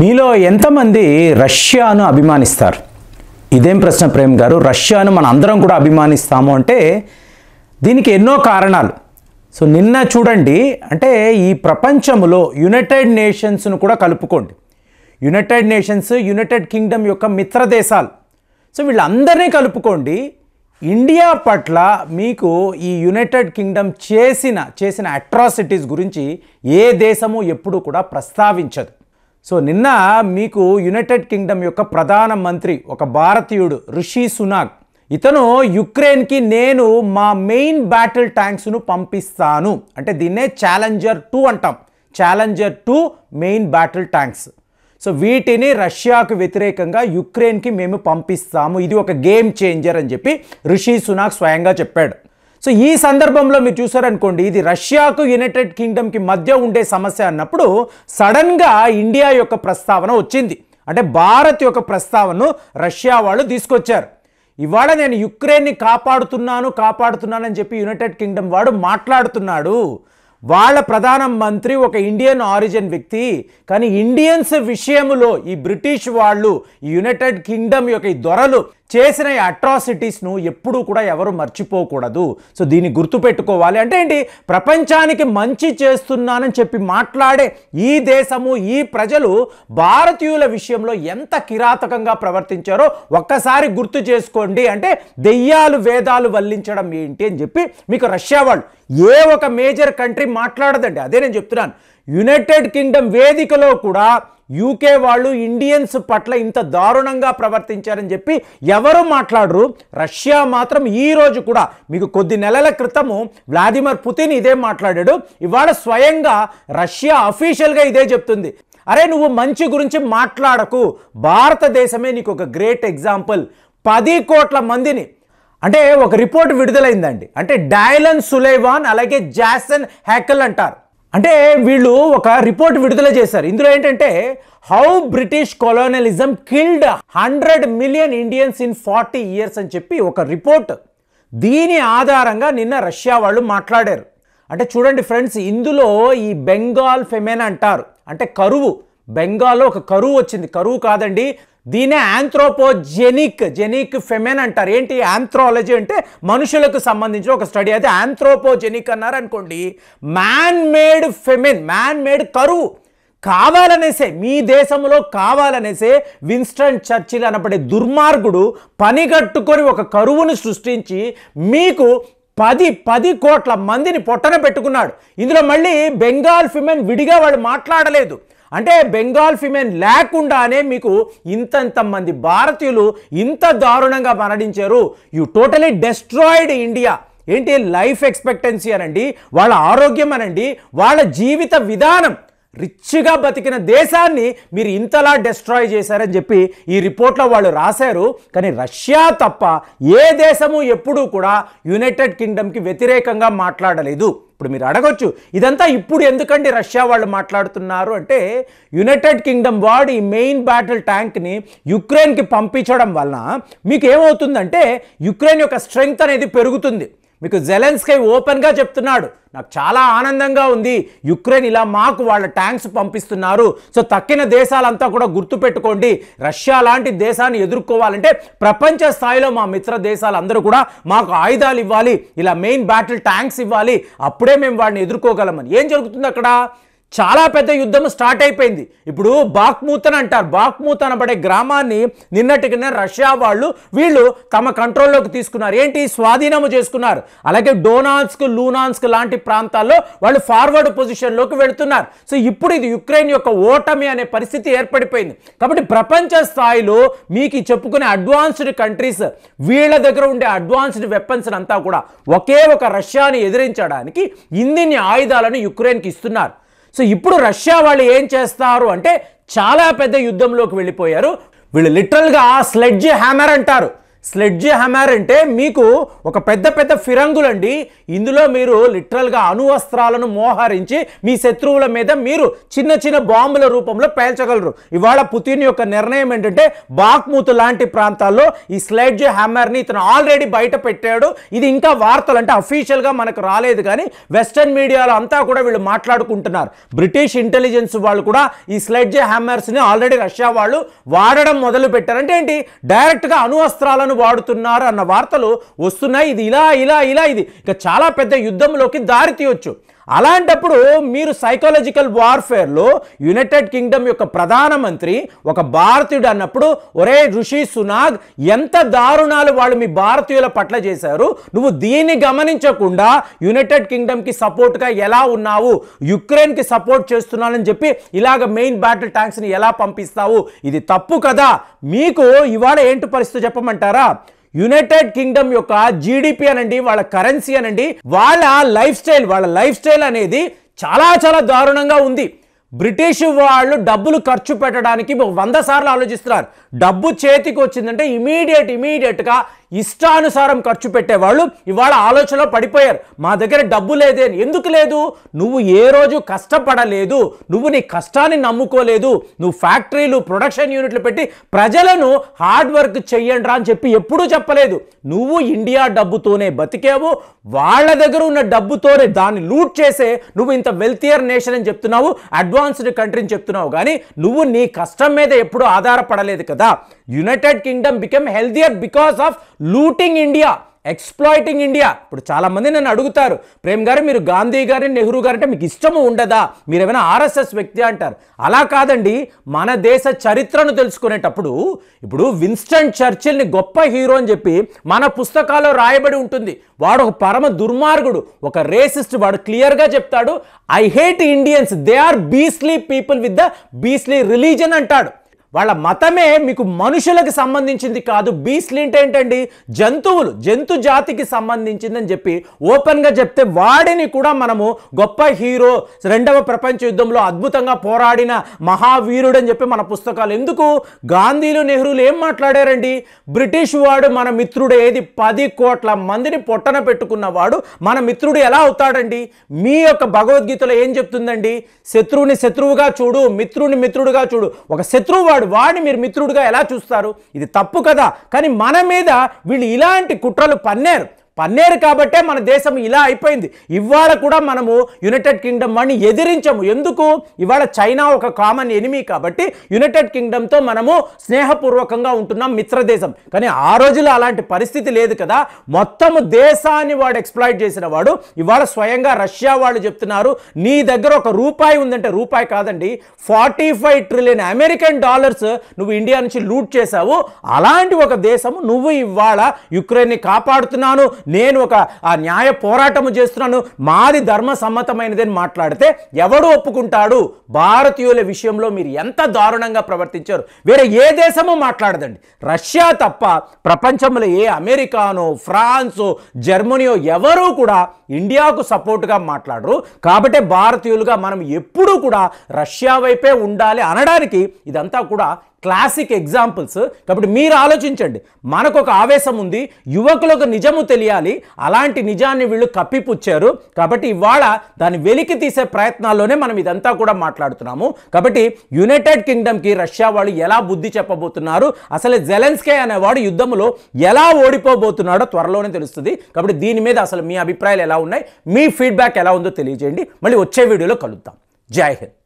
మీలో ఎంతమంది రష్యాను అభిమానిస్తారు ఇదేం ప్రశ్న ప్రేమ్ గారు రష్యాను మన అందరం కూడా అభిమానిస్తాము అంటే దీనికి ఎన్నో కారణాలు సో నిన్న చూడండి అంటే ఈ ప్రపంచంలో యునైటెడ్ నేషన్స్ను కూడా కలుపుకోండి యునైటెడ్ నేషన్స్ యునైటెడ్ కింగ్డమ్ యొక్క మిత్ర దేశాలు సో వీళ్ళందరినీ కలుపుకోండి ఇండియా పట్ల మీకు ఈ యునైటెడ్ కింగ్డమ్ చేసిన చేసిన అట్రాసిటీస్ గురించి ఏ దేశము ఎప్పుడు కూడా ప్రస్తావించదు సో నిన్న మీకు యునైటెడ్ కింగ్డమ్ యొక్క ప్రధాన మంత్రి ఒక భారతీయుడు రిషి సునాక్ ఇతను యుక్రెయిన్కి నేను మా మెయిన్ బ్యాటిల్ ట్యాంక్స్ను పంపిస్తాను అంటే దీన్నే ఛాలెంజర్ టూ అంటాం Challenger two main battle tanks so వీటిని రష్యాకు వ్యతిరేకంగా యుక్రెయిన్కి మేము పంపిస్తాము ఇది ఒక గేమ్ చేంజర్ అని చెప్పి రిషి సునాక్ స్వయంగా చెప్పాడు సో ఈ సందర్భంలో మీరు చూసారనుకోండి ఇది రష్యాకు యునైటెడ్ కింగ్డమ్కి మధ్య ఉండే సమస్య అన్నప్పుడు సడన్గా ఇండియా యొక్క ప్రస్తావన వచ్చింది అంటే భారత్ యొక్క ప్రస్తావనను రష్యా వాళ్ళు తీసుకొచ్చారు ఇవాళ నేను యుక్రెయిన్ని కాపాడుతున్నాను కాపాడుతున్నానని చెప్పి యునైటెడ్ కింగ్డమ్ వాడు మాట్లాడుతున్నాడు వాళ్ళ ప్రధానమంత్రి ఒక ఇండియన్ ఆరిజిన్ వ్యక్తి కానీ ఇండియన్స్ విషయంలో ఈ బ్రిటిష్ వాళ్ళు యునైటెడ్ కింగ్డమ్ యొక్క ఈ దొరలు చేసిన అట్రాసిటీస్ను ఎప్పుడూ కూడా ఎవరు మర్చిపోకూడదు సో దీన్ని గుర్తుపెట్టుకోవాలి అంటే ఏంటి ప్రపంచానికి మంచి చేస్తున్నానని చెప్పి మాట్లాడే ఈ దేశము ఈ ప్రజలు భారతీయుల విషయంలో ఎంత కిరాతకంగా ప్రవర్తించారో ఒక్కసారి గుర్తు చేసుకోండి అంటే దెయ్యాలు వేదాలు వల్లించడం ఏంటి అని చెప్పి మీకు రష్యా వాళ్ళు ఏ ఒక మేజర్ కంట్రీ మాట్లాడదండి అదే నేను చెప్తున్నాను యునైటెడ్ కింగ్డమ్ వేదికలో కూడా యూకే వాళ్ళు ఇండియన్స్ పట్ల ఇంత దారుణంగా ప్రవర్తించారని చెప్పి ఎవరు మాట్లాడరు రష్యా మాత్రం ఈ రోజు కూడా మీకు కొద్ది నెలల క్రితము వ్లాదిమిర్ పుతిన్ ఇదే మాట్లాడాడు ఇవాళ స్వయంగా రష్యా అఫీషియల్గా ఇదే చెప్తుంది అరే నువ్వు మంచి గురించి మాట్లాడకు భారతదేశమే నీకు ఒక గ్రేట్ ఎగ్జాంపుల్ పది కోట్ల మందిని అంటే ఒక రిపోర్ట్ విడుదలైందండి అంటే డైలన్ సులైవాన్ అలాగే జాసన్ హ్యాకల్ అంటారు అంటే వీళ్ళు ఒక రిపోర్ట్ విడుదల చేశారు ఇందులో ఏంటంటే how British colonialism killed hundred million Indians in forty years అని చెప్పి ఒక రిపోర్ట్ దీని ఆధారంగా నిన్న రష్యా వాళ్ళు మాట్లాడారు అంటే చూడండి ఫ్రెండ్స్ ఇందులో ఈ బెంగాల్ ఫెమెన్ అంటారు అంటే కరువు బెంగాల్లో ఒక కరువు వచ్చింది కరువు కాదండి దీనే ఆంథ్రోపోజెనిక్ జెనిక్ ఫెమెన్ అంటారు ఏంటి ఆంథ్రాలజీ అంటే మనుషులకు సంబంధించిన ఒక స్టడీ అది ఆంథ్రోపోజెనిక్ అన్నారు అనుకోండి man made famine man made కరువు కావాలనేసే మీ దేశంలో కావాలనేసే విన్స్టన్ చర్చిల్ అనబడే దుర్మార్గుడు పని కట్టుకొని ఒక కరువును సృష్టించి మీకు పది పది కోట్ల మందిని పొట్టన పెట్టుకున్నాడు ఇందులో మళ్ళీ బెంగాల్ ఫిమెన్ విడిగా వాళ్ళు మాట్లాడలేదు అంటే బెంగాల్ ఫిమెన్ లేకుండానే మీకు ఇంతంతమంది భారతీయులు ఇంత దారుణంగా మరణించారు యు టోటలీ డెస్ట్రాయిడ్ ఇండియా ఏంటి లైఫ్ ఎక్స్పెక్టెన్సీ అనండి వాళ్ళ ఆరోగ్యం అనండి వాళ్ళ జీవిత విధానం రిచ్గా బతికిన దేశాన్ని మీరు ఇంతలా డెస్ట్రాయ్ చేశారని చెప్పి ఈ రిపోర్ట్లో వాళ్ళు రాశారు కానీ రష్యా తప్ప ఏ దేశము ఎప్పుడూ కూడా యునైటెడ్ కింగ్డమ్కి వ్యతిరేకంగా మాట్లాడలేదు ఇప్పుడు మీరు అడగొచ్చు ఇదంతా ఇప్పుడు ఎందుకండి రష్యా వాళ్ళు మాట్లాడుతున్నారు అంటే యునైటెడ్ కింగ్డమ్ వాడు ఈ మెయిన్ బ్యాటిల్ ట్యాంక్ని యుక్రెయిన్కి పంపించడం వలన మీకు ఏమవుతుందంటే యుక్రెయిన్ యొక్క స్ట్రెంగ్త్ అనేది పెరుగుతుంది మీకు జెలెన్స్కై ఓపెన్గా చెప్తున్నాడు నాకు చాలా ఆనందంగా ఉంది యుక్రెయిన్ ఇలా మాకు వాళ్ళ ట్యాంక్స్ పంపిస్తున్నారు సో తక్కిన దేశాలంతా కూడా గుర్తుపెట్టుకోండి రష్యా లాంటి దేశాన్ని ఎదుర్కోవాలంటే ప్రపంచ స్థాయిలో మా మిత్ర దేశాలందరూ కూడా మాకు ఆయుధాలు ఇవ్వాలి ఇలా మెయిన్ బ్యాటిల్ ట్యాంక్స్ ఇవ్వాలి అప్పుడే మేము వాడిని ఎదుర్కోగలమని ఏం జరుగుతుంది అక్కడ చాలా పెద్ద యుద్ధం స్టార్ట్ అయిపోయింది ఇప్పుడు బాక్మూత్ అని అంటారు బాక్మూత్ అనబడే గ్రామాన్ని నిన్నటికనే రష్యా వాళ్ళు వీళ్ళు తమ కంట్రోల్లోకి తీసుకున్నారు ఏంటి స్వాధీనము చేసుకున్నారు అలాగే డోనాన్స్క్ లూనాన్స్క్ లాంటి ప్రాంతాల్లో వాళ్ళు ఫార్వర్డ్ పొజిషన్లోకి వెళుతున్నారు సో ఇప్పుడు ఇది యుక్రెయిన్ యొక్క ఓటమి అనే పరిస్థితి ఏర్పడిపోయింది కాబట్టి ప్రపంచ స్థాయిలో మీకు చెప్పుకునే అడ్వాన్స్డ్ కంట్రీస్ వీళ్ళ దగ్గర ఉండే అడ్వాన్స్డ్ వెపన్స్ అంతా కూడా ఒకే ఒక రష్యాని ఎదిరించడానికి ఇందిని ఆయుధాలను యుక్రెయిన్కి ఇస్తున్నారు సో ఇప్పుడు రష్యా వాళ్ళు ఏం చేస్తారు అంటే చాలా పెద్ద యుద్ధంలోకి వెళ్ళిపోయారు వీళ్ళు లిటరల్గా స్లెడ్జ్ హ్యామర్ అంటారు స్లెడ్జ్ హ్యామర్ అంటే మీకు ఒక పెద్ద పెద్ద ఫిరంగులండి ఇందులో మీరు లిటరల్గా అణువస్త్రాలను మోహరించి మీ శత్రువుల మీద మీరు చిన్న చిన్న బాంబుల రూపంలో పేల్చగలరు ఇవాళ పుతిన్ యొక్క నిర్ణయం ఏంటంటే బాక్మూత్ లాంటి ప్రాంతాల్లో ఈ స్లెడ్జ్ హ్యామర్ని ఇతను ఆల్రెడీ బయట పెట్టాడు ఇది ఇంకా వార్తలు అంటే అఫీషియల్గా మనకు రాలేదు కానీ వెస్టర్న్ మీడియాలో అంతా కూడా వీళ్ళు మాట్లాడుకుంటున్నారు బ్రిటిష్ ఇంటెలిజెన్స్ వాళ్ళు కూడా ఈ స్లెడ్జ్ హ్యామర్స్ని ఆల్రెడీ రష్యా వాళ్ళు వాడడం మొదలు పెట్టారు అంటే ఏంటి డైరెక్ట్గా అణువస్త్రాలను వాడుతున్నారు అన్న వార్తలు వస్తున్నాయి ఇది ఇలా ఇలా ఇలా ఇది ఇక చాలా పెద్ద యుద్ధంలోకి దారితీయొచ్చు అలాంటప్పుడు మీరు సైకాలజికల్ వార్ఫేర్లో యునైటెడ్ కింగ్డమ్ యొక్క ప్రధానమంత్రి ఒక భారతీయుడు అన్నప్పుడు ఒరే ఋషి సునాగ్ ఎంత దారుణాలు వాళ్ళు మీ భారతీయుల పట్ల చేశారు నువ్వు దీన్ని గమనించకుండా యునైటెడ్ కింగ్డమ్కి సపోర్ట్గా ఎలా ఉన్నావు యుక్రెయిన్కి సపోర్ట్ చేస్తున్నానని చెప్పి ఇలాగ మెయిన్ బ్యాటిల్ ట్యాంక్స్ని ఎలా పంపిస్తావు ఇది తప్పు కదా మీకు ఇవాళ ఏంటి పరిస్థితి చెప్పమంటారా యునైటెడ్ కింగ్డమ్ యొక్క జీడిపి అనండి వాళ్ళ కరెన్సీ అనండి వాళ్ళ లైఫ్ స్టైల్ వాళ్ళ లైఫ్ స్టైల్ అనేది చాలా చాలా దారుణంగా ఉంది బ్రిటిష్ వాళ్ళు డబ్బులు ఖర్చు పెట్టడానికి వంద సార్లు ఆలోచిస్తున్నారు డబ్బు చేతికి వచ్చిందంటే ఇమీడియట్ ఇమీడియట్గా ఇష్టానుసారం ఖర్చు పెట్టేవాళ్ళు ఇవాళ ఆలోచనలో పడిపోయారు మా దగ్గర డబ్బు లేదే ఎందుకు లేదు నువ్వు ఏ రోజు కష్టపడలేదు నువ్వు నీ కష్టాన్ని నమ్ముకోలేదు నువ్వు ఫ్యాక్టరీలు ప్రొడక్షన్ యూనిట్లు పెట్టి ప్రజలను హార్డ్ వర్క్ చెయ్యండి అని చెప్పి ఎప్పుడూ చెప్పలేదు నువ్వు ఇండియా డబ్బుతోనే బతికావు వాళ్ళ దగ్గర ఉన్న డబ్బుతోనే దాన్ని లూట్ చేసే నువ్వు ఇంత వెల్తియర్ నేషన్ అని చెప్తున్నావు అడ్వాన్స్డ్ కంట్రీ అని చెప్తున్నావు కానీ నువ్వు నీ కష్టం మీద ఎప్పుడూ ఆధారపడలేదు కదా United Kingdom become healthier because of looting India exploiting India ఇప్పుడు చాలామంది నన్ను అడుగుతారు ప్రేమ్ గారు మీరు గాంధీ గారిని నెహ్రూ గారు అంటే మీకు ఇష్టము ఉండదా మీరు ఏమైనా ఆర్ఎస్ఎస్ వ్యక్తి అంటారు అలా కాదండి మన దేశ చరిత్రను తెలుసుకునేటప్పుడు ఇప్పుడు విన్స్టన్ చర్చిల్ని గొప్ప హీరో అని చెప్పి మన పుస్తకాల్లో రాయబడి ఉంటుంది వాడు ఒక పరమ దుర్మార్గుడు ఒక రేసిస్ట్ వాడు క్లియర్గా చెప్తాడు I hate Indians they are beastly people with the beastly religion అంటాడు వాళ్ళ మతమే మీకు మనుషులకు సంబంధించింది కాదు బీస్ట్లు ఏంటండి జంతువులు జంతు జాతికి సంబంధించిందని చెప్పి ఓపెన్గా చెప్తే వాడిని కూడా మనము గొప్ప హీరో రెండవ ప్రపంచ యుద్ధంలో అద్భుతంగా పోరాడిన మహావీరుడు అని చెప్పి మన పుస్తకాలు ఎందుకు గాంధీలు నెహ్రూలు ఏం మాట్లాడారండి బ్రిటిష్ వాడు మన మిత్రుడు ఏది పది కోట్ల మందిని పొట్టన పెట్టుకున్నవాడు మన మిత్రుడు ఎలా అవుతాడండి మీ యొక్క భగవద్గీతలో ఏం చెప్తుందండి శత్రువుని శత్రువుగా చూడు మిత్రుని మిత్రుడుగా చూడు ఒక శత్రువు మంచివాడు వాడిని మీరు మిత్రుడిగా ఎలా చూస్తారు ఇది తప్పు కదా కానీ మన మీద వీళ్ళు ఇలాంటి కుట్రలు పన్నారు పన్నేరు కాబట్టే మన దేశం ఇలా అయిపోయింది ఇవాళ కూడా మనము యునైటెడ్ కింగ్డమ్ వాడిని ఎదిరించము ఎందుకు ఇవాళ చైనా ఒక కామన్ ఎనిమీ కాబట్టి యునైటెడ్ కింగ్డమ్తో మనము స్నేహపూర్వకంగా ఉంటున్నాం మిత్రదేశం కానీ ఆ రోజులు అలాంటి పరిస్థితి లేదు కదా మొత్తము దేశాన్ని వాడు ఎక్స్ప్లాయిట్ చేసిన వాడు ఇవాళ స్వయంగా రష్యా వాళ్ళు చెప్తున్నారు నీ దగ్గర ఒక రూపాయి ఉందంటే రూపాయి కాదండి forty five trillion American dollars నువ్వు ఇండియా నుంచి లూట్ చేశావు అలాంటి ఒక దేశము నువ్వు ఇవాళ యుక్రెయిన్ని కాపాడుతున్నాను నేను ఒక ఆ న్యాయ పోరాటము చేస్తున్నాను మాది ధర్మ సమ్మతమైనది అని మాట్లాడితే ఎవడు ఒప్పుకుంటాడు భారతీయుల విషయంలో మీరు ఎంత దారుణంగా ప్రవర్తించారు వేరే ఏ దేశమో మాట్లాడదండి రష్యా తప్ప ప్రపంచంలో ఏ అమెరికానో ఫ్రాన్సో జర్మనీయో ఎవరూ కూడా ఇండియాకు సపోర్ట్గా మాట్లాడరు కాబట్టి భారతీయులుగా మనం ఎప్పుడూ కూడా రష్యా వైపే ఉండాలి అనడానికి ఇదంతా కూడా క్లాసిక్ ఎగ్జాంపుల్స్ కాబట్టి మీరు ఆలోచించండి మనకు ఒక ఆవేశం ఉంది యువకులకు నిజము తెలియాలి అలాంటి నిజాన్ని వీళ్ళు కప్పిపుచ్చారు కాబట్టి ఇవాళ దాన్ని వెలికి తీసే ప్రయత్నాల్లోనే మనం ఇదంతా కూడా మాట్లాడుతున్నాము కాబట్టి యునైటెడ్ కింగ్డమ్కి రష్యా వాళ్ళు ఎలా బుద్ధి చెప్పబోతున్నారు అసలు జెలెన్స్కే అనేవాడు యుద్ధంలో ఎలా ఓడిపోబోతున్నాడో త్వరలోనే తెలుస్తుంది కాబట్టి దీని మీద అసలు మీ అభిప్రాయాలు ఎలా ఉన్నాయి మీ ఫీడ్బ్యాక్ ఎలా ఉందో తెలియజేయండి మళ్ళీ వచ్చే వీడియోలో కలుద్దాం జై హింద్